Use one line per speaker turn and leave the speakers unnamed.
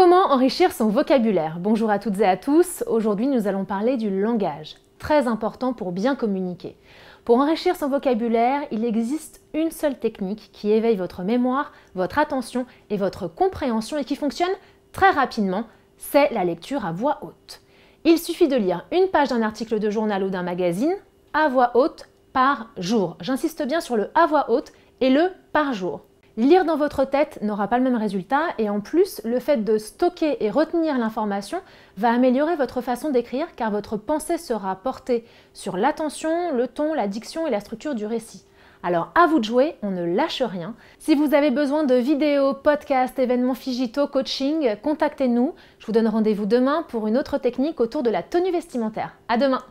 Comment enrichir son vocabulaire Bonjour à toutes et à tous. Aujourd'hui, nous allons parler du langage, très important pour bien communiquer. Pour enrichir son vocabulaire, il existe une seule technique qui éveille votre mémoire, votre attention et votre compréhension et qui fonctionne très rapidement, c'est la lecture à voix haute. Il suffit de lire une page d'un article de journal ou d'un magazine à voix haute par jour. J'insiste bien sur le à voix haute et le par jour. Lire dans votre tête n'aura pas le même résultat et en plus, le fait de stocker et retenir l'information va améliorer votre façon d'écrire car votre pensée sera portée sur l'attention, le ton, la diction et la structure du récit. Alors à vous de jouer, on ne lâche rien. Si vous avez besoin de vidéos, podcasts, événements figito, coaching, contactez-nous. Je vous donne rendez-vous demain pour une autre technique autour de la tenue vestimentaire. À demain!